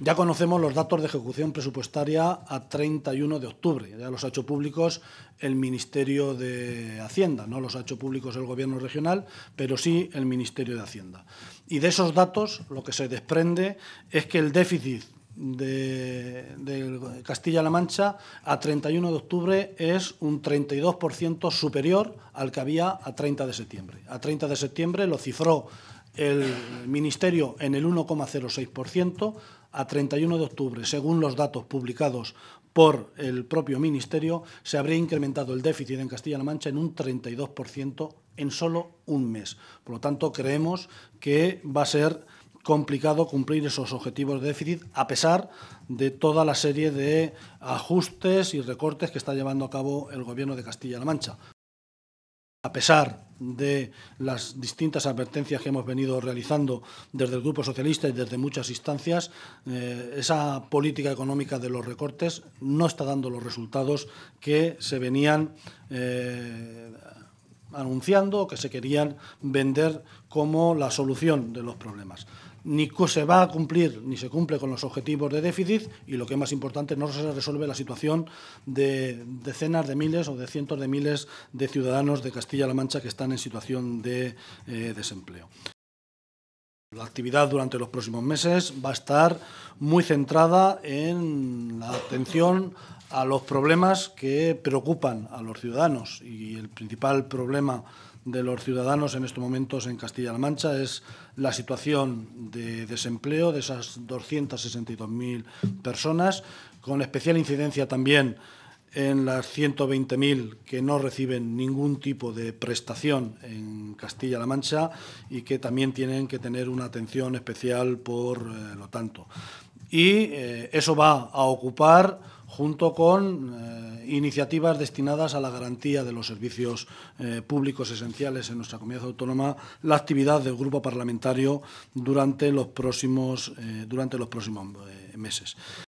Ya conocemos los datos de ejecución presupuestaria a 31 de octubre. Ya los ha hecho públicos el Ministerio de Hacienda, no los ha hecho públicos el Gobierno regional, pero sí el Ministerio de Hacienda. Y de esos datos lo que se desprende es que el déficit de, Castilla-La Mancha a 31 de octubre es un 32% superior al que había a 30 de septiembre. A 30 de septiembre lo cifró el Ministerio en el 1,06%, a 31 de octubre, según los datos publicados por el propio Ministerio, se habría incrementado el déficit en Castilla-La Mancha en un 32% en solo un mes. Por lo tanto, creemos que va a ser complicado cumplir esos objetivos de déficit a pesar de toda la serie de ajustes y recortes que está llevando a cabo el Gobierno de Castilla-La Mancha a pesar de las distintas advertencias que hemos venido realizando desde el Grupo Socialista y desde muchas instancias, eh, esa política económica de los recortes no está dando los resultados que se venían eh, anunciando que se querían vender como la solución de los problemas. Ni se va a cumplir ni se cumple con los objetivos de déficit y lo que es más importante, no se resuelve la situación de decenas de miles o de cientos de miles de ciudadanos de Castilla-La Mancha que están en situación de eh, desempleo. La actividad durante los próximos meses va a estar muy centrada en la atención a los problemas que preocupan a los ciudadanos. Y el principal problema de los ciudadanos en estos momentos en Castilla-La Mancha es la situación de desempleo de esas 262.000 personas, con especial incidencia también en las 120.000 que no reciben ningún tipo de prestación en Castilla-La Mancha y que también tienen que tener una atención especial por eh, lo tanto. Y eh, eso va a ocupar junto con eh, iniciativas destinadas a la garantía de los servicios eh, públicos esenciales en nuestra comunidad autónoma, la actividad del grupo parlamentario durante eh, durante los próximos meses.